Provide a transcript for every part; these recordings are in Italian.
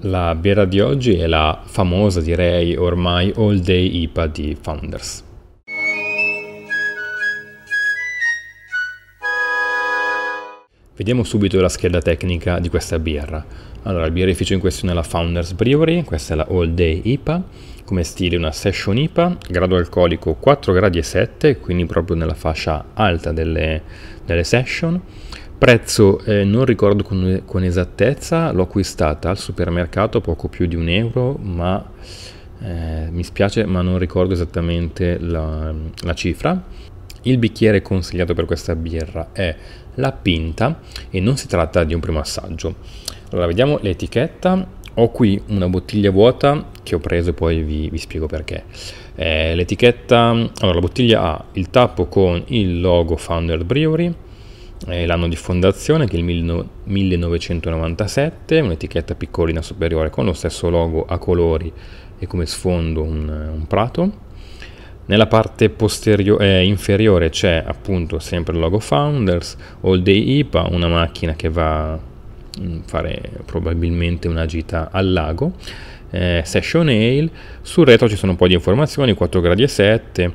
La birra di oggi è la famosa, direi ormai, All Day IPA di Founders. Vediamo subito la scheda tecnica di questa birra. Allora, il birrificio in questione è la Founders Brewery, questa è la All Day IPA, come stile una Session IPA, grado alcolico 4,7 gradi, quindi proprio nella fascia alta delle, delle session prezzo eh, non ricordo con, con, esattezza, l'ho acquistata al supermercato poco più di un euro, ma eh, mi spiace, ma non ricordo esattamente la, la cifra. Il bicchiere consigliato per questa birra è la pinta e non si tratta di un primo assaggio. Allora, vediamo l'etichetta. Ho qui una bottiglia vuota che ho preso e poi vi, vi spiego perché. Eh, l'etichetta, allora la bottiglia ha il tappo con il logo Founder Brewery, eh, l'anno di fondazione che è il 1997, un'etichetta piccolina superiore con lo stesso logo a colori e come sfondo un, un prato. Nella parte eh, inferiore c'è appunto sempre il logo Founders, All Day IPA, una macchina che va a mm, fare probabilmente una gita al lago, eh, Session Ale, sul retro ci sono un po' di informazioni, 4 gradi e 7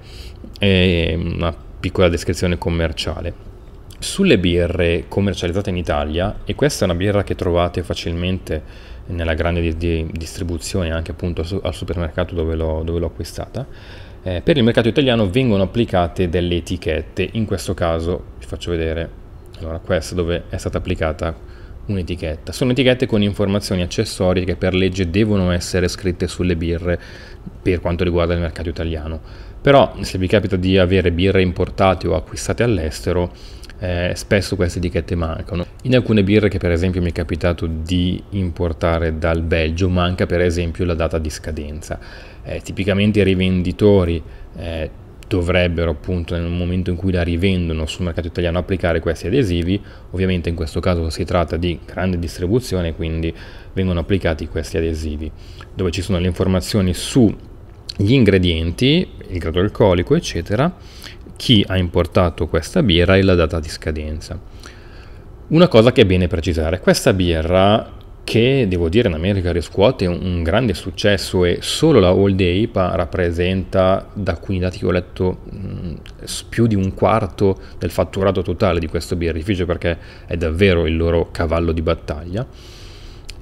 e una piccola descrizione commerciale. Sulle birre commercializzate in Italia, e questa è una birra che trovate facilmente nella grande di distribuzione, anche appunto al supermercato dove l'ho acquistata, eh, per il mercato italiano vengono applicate delle etichette, in questo caso vi faccio vedere, allora questa dove è stata applicata un'etichetta. Sono etichette con informazioni accessorie che per legge devono essere scritte sulle birre per quanto riguarda il mercato italiano. Però se vi capita di avere birre importate o acquistate all'estero, eh, spesso queste etichette mancano. In alcune birre che per esempio mi è capitato di importare dal Belgio manca per esempio la data di scadenza. Eh, tipicamente i rivenditori eh, dovrebbero appunto nel momento in cui la rivendono sul mercato italiano applicare questi adesivi, ovviamente in questo caso si tratta di grande distribuzione quindi vengono applicati questi adesivi dove ci sono le informazioni su gli ingredienti, il grado alcolico, eccetera, chi ha importato questa birra e la data di scadenza. Una cosa che è bene precisare, questa birra che devo dire in America riscuote un, grande successo e solo la All Day IPA rappresenta, da alcuni dati che ho letto, mm, più di un quarto del fatturato totale di questo birrificio perché è davvero il loro cavallo di battaglia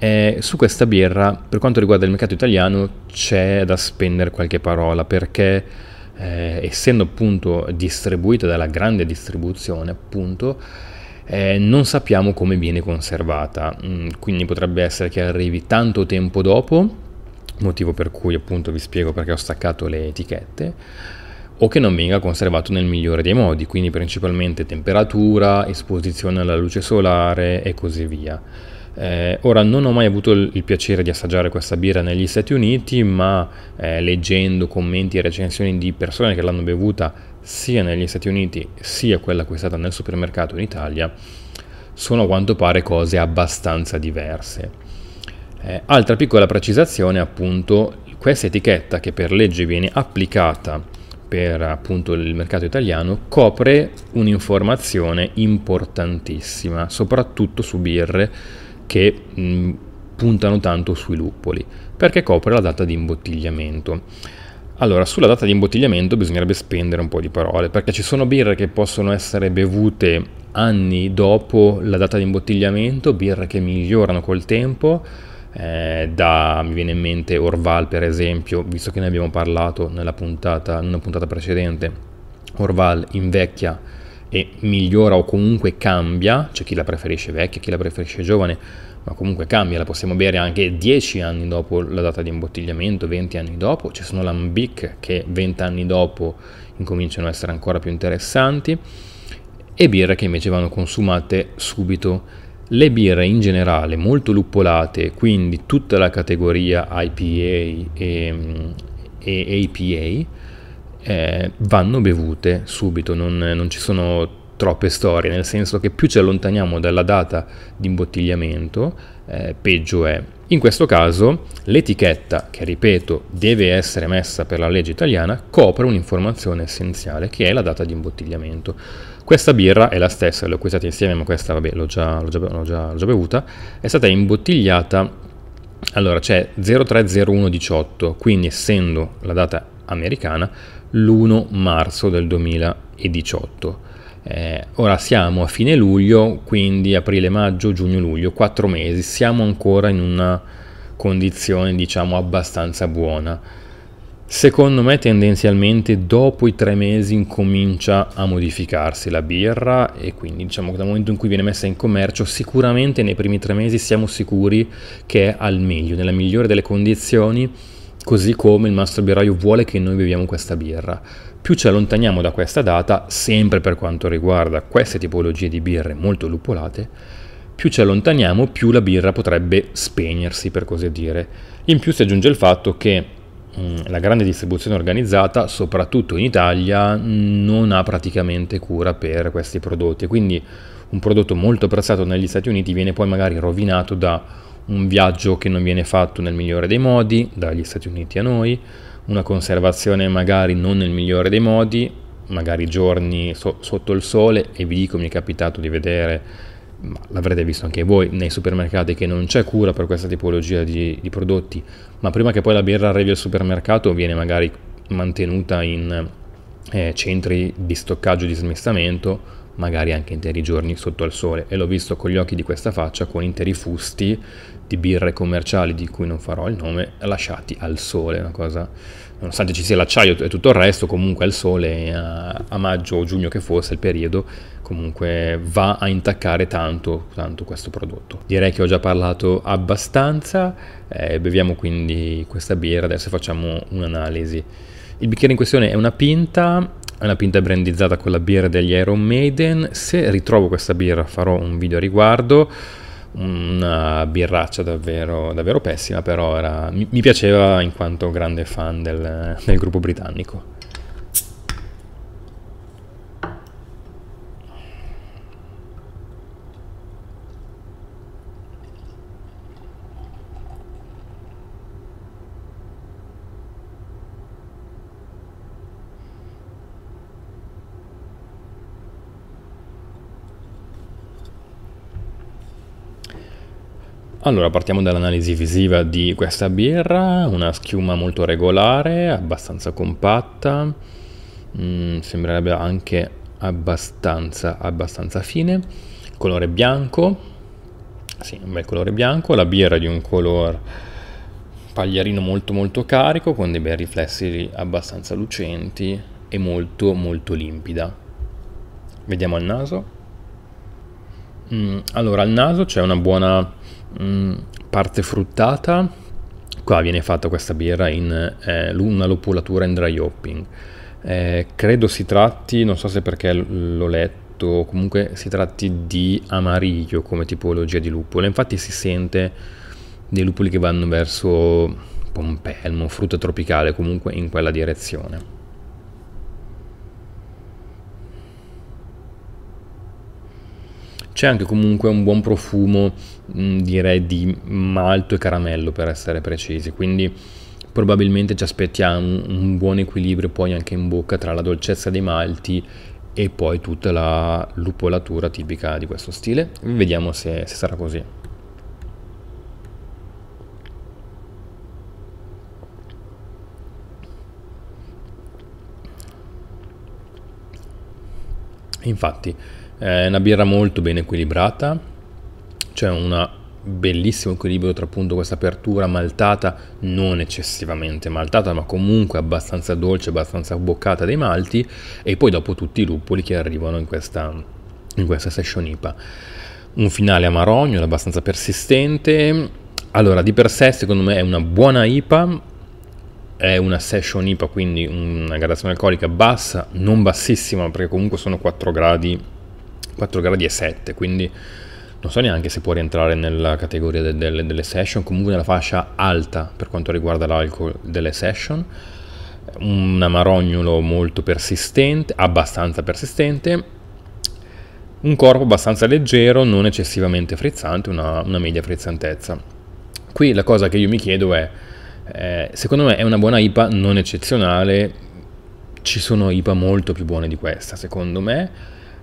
eh, su questa birra, per quanto riguarda il mercato italiano, c'è da spendere qualche parola perché eh, essendo appunto distribuita dalla grande distribuzione, appunto, eh, non sappiamo come viene conservata. Mm, quindi potrebbe essere che arrivi tanto tempo dopo, motivo per cui appunto vi spiego perché ho staccato le etichette o che non venga conservato nel migliore dei modi, quindi principalmente temperatura, esposizione alla luce solare e così via. Eh, ora non ho mai avuto il, piacere di assaggiare questa birra negli Stati Uniti, ma eh, leggendo commenti e recensioni di persone che l'hanno bevuta sia negli Stati Uniti sia quella acquistata nel supermercato in Italia, sono a quanto pare cose abbastanza diverse. Eh, altra piccola precisazione, appunto, questa etichetta che per legge viene applicata per appunto il mercato italiano copre un'informazione importantissima, soprattutto su birre che mh, mm, puntano tanto sui luppoli, perché copre la data di imbottigliamento. Allora, sulla data di imbottigliamento bisognerebbe spendere un po' di parole, perché ci sono birre che possono essere bevute anni dopo la data di imbottigliamento, birre che migliorano col tempo, eh, da, mi viene in mente Orval per esempio, visto che ne abbiamo parlato nella puntata, in puntata precedente, Orval invecchia e migliora o comunque cambia, c'è chi la preferisce vecchia, chi la preferisce giovane, ma comunque cambia, la possiamo bere anche 10 anni dopo la data di imbottigliamento, 20 anni dopo, ci sono lambic che 20 anni dopo incominciano a essere ancora più interessanti e birre che invece vanno consumate subito. Le birre in generale molto luppolate, quindi tutta la categoria IPA mm, e, e APA, eh, vanno bevute subito, non, non ci sono troppe storie, nel senso che più ci allontaniamo dalla data di imbottigliamento, eh, peggio è. In questo caso l'etichetta, che ripeto deve essere messa per la legge italiana, copre un'informazione essenziale che è la data di imbottigliamento. Questa birra è la stessa, l'ho acquistata insieme, ma questa vabbè, l'ho già, l'ho già, l'ho già, l'ho già bevuta, è stata imbottigliata allora c'è 030118, quindi essendo la data americana l'1 marzo del 2018. Eh, ora siamo a fine luglio, quindi aprile, maggio, giugno, luglio, quattro mesi, siamo ancora in una condizione diciamo abbastanza buona. Secondo me tendenzialmente dopo i tre mesi incomincia a modificarsi la birra e quindi diciamo che dal momento in cui viene messa in commercio sicuramente nei primi tre mesi siamo sicuri che è al meglio, nella migliore delle condizioni così come il mastro birraio vuole che noi beviamo questa birra. Più ci allontaniamo da questa data, sempre per quanto riguarda queste tipologie di birre molto lupolate, più ci allontaniamo, più la birra potrebbe spegnersi, per così dire. In più si aggiunge il fatto che mh, mm, la grande distribuzione organizzata, soprattutto in Italia, non ha praticamente cura per questi prodotti, quindi un prodotto molto apprezzato negli Stati Uniti viene poi magari rovinato da un viaggio che non viene fatto nel migliore dei modi, dagli Stati Uniti a noi, una conservazione magari non nel migliore dei modi, magari giorni so sotto il sole e vi dico mi è capitato di vedere, ma l'avrete visto anche voi nei supermercati che non c'è cura per questa tipologia di, di prodotti, ma prima che poi la birra arrivi al supermercato viene magari mantenuta in eh, centri di stoccaggio e di smistamento, magari anche interi giorni sotto al sole. E l'ho visto con gli occhi di questa faccia, con interi fusti di birre commerciali di cui non farò il nome, lasciati al sole, una cosa... Nonostante ci sia l'acciaio e tutto il resto, comunque al sole a, eh, a maggio o giugno che fosse il periodo, comunque va a intaccare tanto, tanto questo prodotto. Direi che ho già parlato abbastanza, eh, beviamo quindi questa birra, adesso facciamo un'analisi. Il bicchiere in questione è una pinta, è una pinta brandizzata con la birra degli Iron Maiden. Se ritrovo questa birra farò un video a riguardo. Una birraccia davvero, davvero pessima, però era, mi, mi, piaceva in quanto grande fan del, del gruppo britannico. Allora partiamo dall'analisi visiva di questa birra, una schiuma molto regolare, abbastanza compatta, mm, sembrerebbe anche abbastanza, abbastanza fine, colore bianco, sì, un bel colore bianco, la birra di un colore pagliarino molto molto carico, con dei bei riflessi abbastanza lucenti e molto molto limpida. Vediamo al naso. Mm, allora al naso c'è una buona Mm, parte fruttata, qua viene fatta questa birra in eh, una lupulatura in dry hopping. Eh, credo si tratti, non so se perché l'ho letto, comunque si tratti di amarillo come tipologia di luppolo. Infatti si sente dei lupoli che vanno verso pompelmo, frutta tropicale, comunque in quella direzione. C'è anche comunque un buon profumo, mh, mm, direi, di malto e caramello per essere precisi, quindi probabilmente ci aspettiamo un buon equilibrio poi anche in bocca tra la dolcezza dei malti e poi tutta la lupolatura tipica di questo stile. Vediamo se, se sarà così. Infatti, è una birra molto ben equilibrata, c'è un bellissimo equilibrio tra appunto questa apertura maltata, non eccessivamente maltata, ma comunque abbastanza dolce, abbastanza boccata dei malti, e poi dopo tutti i luppoli che arrivano in questa, in questa session IPA. Un finale amarognolo abbastanza persistente. Allora, di per sé, secondo me è una buona IPA, è una session IPA, quindi una gradazione alcolica bassa, non bassissima, perché comunque sono 4 gradi 4 gradi e 7, quindi non so neanche se può rientrare nella categoria de de delle session, comunque nella fascia alta per quanto riguarda l'alcol delle session. Un amarognolo molto persistente, abbastanza persistente, un corpo abbastanza leggero, non eccessivamente frizzante, una, una, media frizzantezza. Qui la cosa che io mi chiedo è, eh, secondo me è una buona IPA non eccezionale, ci sono IPA molto più buone di questa, secondo me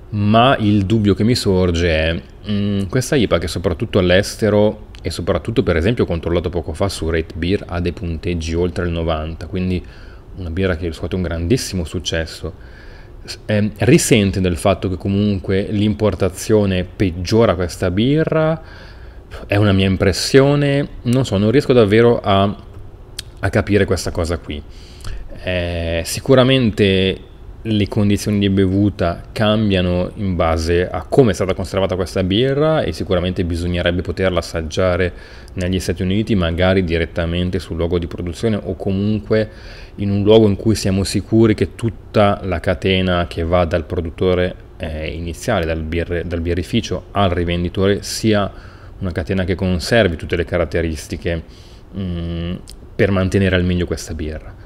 ma il dubbio che mi sorge è mh, mm, questa IPA che soprattutto all'estero e soprattutto per esempio ho controllato poco fa su Rate Beer ha dei punteggi oltre il 90, quindi una birra che ha riscuote un grandissimo successo. Eh, risente del fatto che comunque l'importazione peggiora questa birra, è una mia impressione, non so, non riesco davvero a, a capire questa cosa qui. Eh, sicuramente le condizioni di bevuta cambiano in base a come è stata conservata questa birra e sicuramente bisognerebbe poterla assaggiare negli Stati Uniti, magari direttamente sul luogo di produzione o comunque in un luogo in cui siamo sicuri che tutta la catena che va dal produttore eh, iniziale, dal, birre, dal birrificio al rivenditore, sia una catena che conservi tutte le caratteristiche mh, mm, per mantenere al meglio questa birra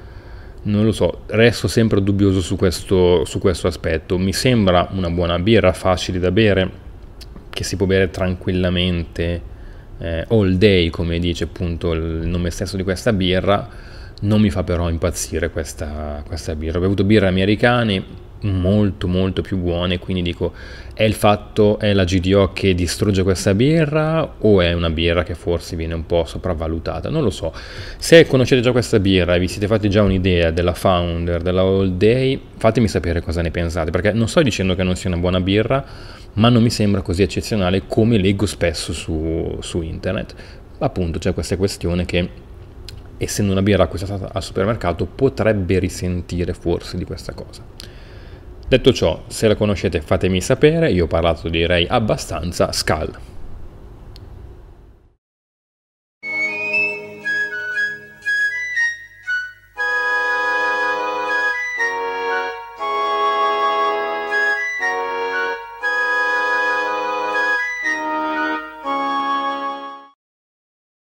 non lo so, resto sempre dubbioso su questo, su questo aspetto. Mi sembra una buona birra, facile da bere, che si può bere tranquillamente eh, all day, come dice appunto il nome stesso di questa birra. Non mi fa però impazzire questa, questa birra. Ho bevuto birre americane molto molto più buone quindi dico è il fatto è la GDO che distrugge questa birra o è una birra che forse viene un po' sopravvalutata non lo so se conoscete già questa birra e vi siete fatti già un'idea della founder della all day fatemi sapere cosa ne pensate perché non sto dicendo che non sia una buona birra ma non mi sembra così eccezionale come leggo spesso su, su internet appunto c'è questa questione che essendo una birra acquistata al supermercato potrebbe risentire forse di questa cosa Detto ciò, se la conoscete fatemi sapere, io ho parlato direi abbastanza, Scal.